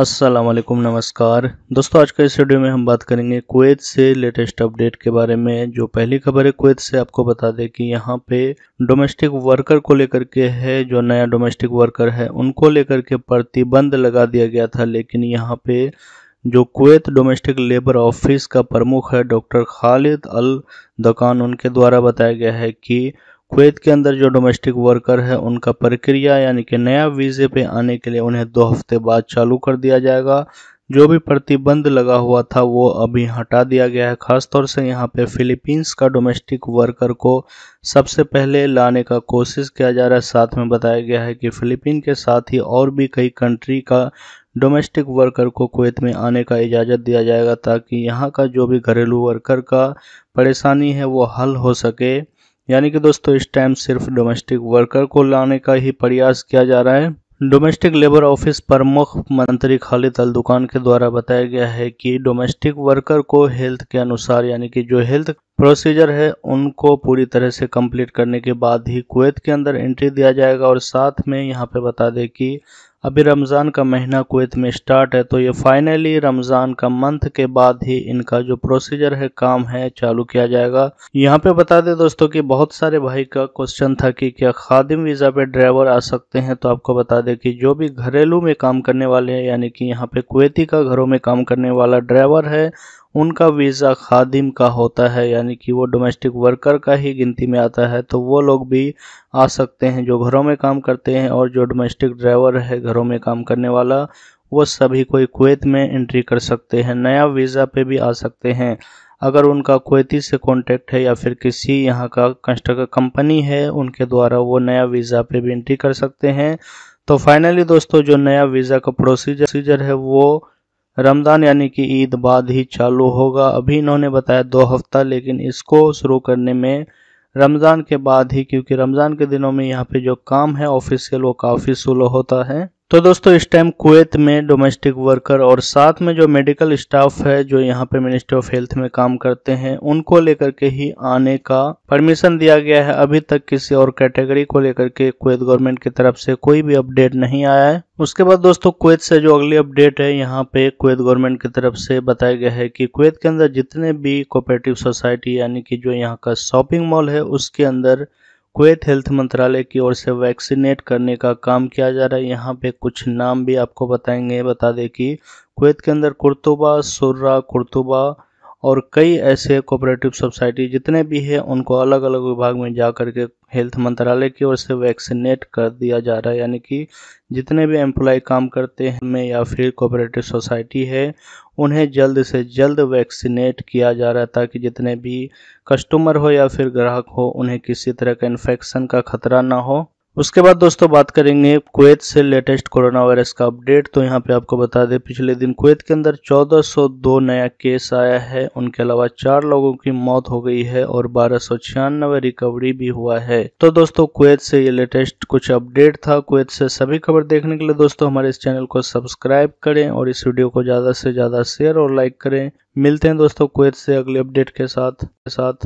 असलकुम नमस्कार दोस्तों आज के इस वीडियो में हम बात करेंगे कुवैत से लेटेस्ट अपडेट के बारे में जो पहली खबर है कुवैत से आपको बता दें कि यहाँ पे डोमेस्टिक वर्कर को लेकर के है जो नया डोमेस्टिक वर्कर है उनको लेकर के प्रतिबंध लगा दिया गया था लेकिन यहाँ पे जो कुवैत डोमेस्टिक लेबर ऑफिस का प्रमुख है डॉक्टर खालिद अल दकान उनके द्वारा बताया गया है कि कुवैत के अंदर जो डोमेस्टिक वर्कर है उनका प्रक्रिया यानी कि नया वीज़े पे आने के लिए उन्हें दो हफ्ते बाद चालू कर दिया जाएगा जो भी प्रतिबंध लगा हुआ था वो अभी हटा दिया गया है खासतौर से यहाँ पे फिलीपींस का डोमेस्टिक वर्कर को सबसे पहले लाने का कोशिश किया जा रहा है साथ में बताया गया है कि फिलीपीन के साथ ही और भी कई कंट्री का डोमेस्टिक वर्कर को कुवैत में आने का इजाज़त दिया जाएगा ताकि यहाँ का जो भी घरेलू वर्कर का परेशानी है वो हल हो सके यानी कि दोस्तों इस टाइम सिर्फ डोमेस्टिक वर्कर को लाने का ही प्रयास किया जा रहा है डोमेस्टिक लेबर ऑफिस प्रमुख मंत्री खालिद अल दुकान के द्वारा बताया गया है कि डोमेस्टिक वर्कर को हेल्थ के अनुसार यानी कि जो हेल्थ प्रोसीजर है उनको पूरी तरह से कंप्लीट करने के बाद ही कुवैत के अंदर एंट्री दिया जाएगा और साथ में यहाँ पे बता दें कि अभी रमज़ान का महीना कुवैत में स्टार्ट है तो ये फाइनली रमज़ान का मंथ के बाद ही इनका जो प्रोसीजर है काम है चालू किया जाएगा यहाँ पे बता दें दोस्तों कि बहुत सारे भाई का क्वेश्चन था कि क्या खादिम वीज़ा पे ड्राइवर आ सकते हैं तो आपको बता दें कि जो भी घरेलू में काम करने वाले हैं यानी कि यहाँ पे कुवैती का घरों में काम करने वाला ड्राइवर है उनका वीज़ा खादिम का होता है यानी कि वो डोमेस्टिक वर्कर का ही गिनती में आता है तो वो लोग भी आ सकते हैं जो घरों में काम करते हैं और जो डोमेस्टिक ड्राइवर है घरों में काम करने वाला वो सभी कोई कुवैत में एंट्री कर सकते हैं नया वीज़ा पे भी आ सकते हैं अगर उनका कुवैती से कॉन्टेक्ट है या फिर किसी यहाँ का कंस्ट्रक्टर कंपनी है उनके द्वारा वो नया वीज़ा पे भी एंट्री कर सकते हैं तो फाइनली दोस्तों जो नया वीज़ा का प्रोसीजर प्रोसीजर है वो रमज़ान यानी कि ईद बाद ही चालू होगा अभी इन्होंने बताया दो हफ्ता लेकिन इसको शुरू करने में रमज़ान के बाद ही क्योंकि रमज़ान के दिनों में यहाँ पे जो काम है ऑफिस के वो काफ़ी स्लो होता है तो दोस्तों इस टाइम कुवैत में डोमेस्टिक वर्कर और साथ में जो मेडिकल स्टाफ है जो यहाँ पे मिनिस्ट्री ऑफ हेल्थ में काम करते हैं उनको लेकर के ही आने का परमिशन दिया गया है अभी तक किसी और कैटेगरी को लेकर के कुवैत गवर्नमेंट की तरफ से कोई भी अपडेट नहीं आया है उसके बाद दोस्तों कुवैत से जो अगली अपडेट है यहाँ पे कुवैत गवर्नमेंट की तरफ से बताया गया है कि कुवैत के अंदर जितने भी कोऑपरेटिव सोसाइटी यानी कि जो यहाँ का शॉपिंग मॉल है उसके अंदर कुवैत हेल्थ मंत्रालय की ओर से वैक्सीनेट करने का काम किया जा रहा है यहाँ पे कुछ नाम भी आपको बताएंगे बता दें कि कुवैत के अंदर कुर्तुबा सुर्रा कुर्तुबा और कई ऐसे कोऑपरेटिव सोसाइटी जितने भी हैं उनको अलग अलग विभाग में जा कर के हेल्थ मंत्रालय की ओर से वैक्सीनेट कर दिया जा रहा है यानी कि जितने भी एम्प्लॉय काम करते हैं में या फिर कोऑपरेटिव सोसाइटी है उन्हें जल्द से जल्द वैक्सीनेट किया जा रहा है ताकि जितने भी कस्टमर हो या फिर ग्राहक हो उन्हें किसी तरह का इन्फेक्शन का खतरा ना हो उसके बाद दोस्तों बात करेंगे कुवैत से लेटेस्ट कोरोना वायरस का अपडेट तो यहाँ पे आपको बता दें पिछले दिन कुवैत के अंदर 1402 नया केस आया है उनके अलावा चार लोगों की मौत हो गई है और बारह रिकवरी भी हुआ है तो दोस्तों कुवैत से ये लेटेस्ट कुछ अपडेट था कुवैत से सभी खबर देखने के लिए दोस्तों हमारे इस चैनल को सब्सक्राइब करें और इस वीडियो को ज्यादा से ज्यादा शेयर और लाइक करें मिलते हैं दोस्तों कुवैत से अगले अपडेट के साथ के साथ